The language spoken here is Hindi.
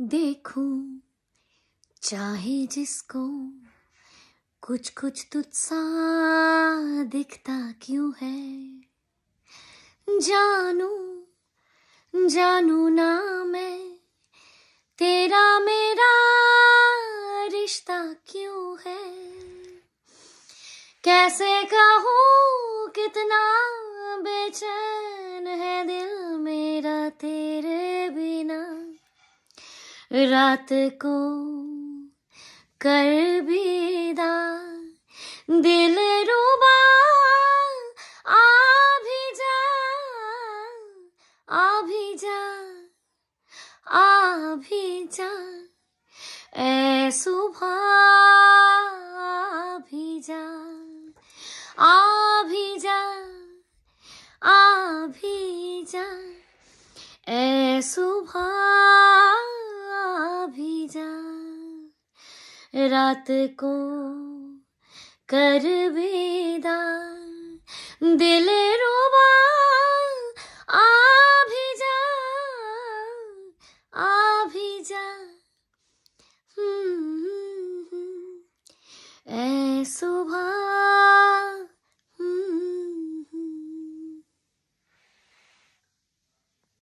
देखूं चाहे जिसको कुछ कुछ तुझसा दिखता क्यों है जानू जानू ना मैं तेरा मेरा रिश्ता क्यों है कैसे कहूँ कितना बेचैन रात को कर बेदा दिल रूबा आ भी जा आ भी जा आ भी जा ए सुबह भी जा आ भी जा आ भी जा ए सुबह रात को कर बेदा दिल रोबा आ भी जा आ भी जा हम्म, हम्म, हम्म। ऐ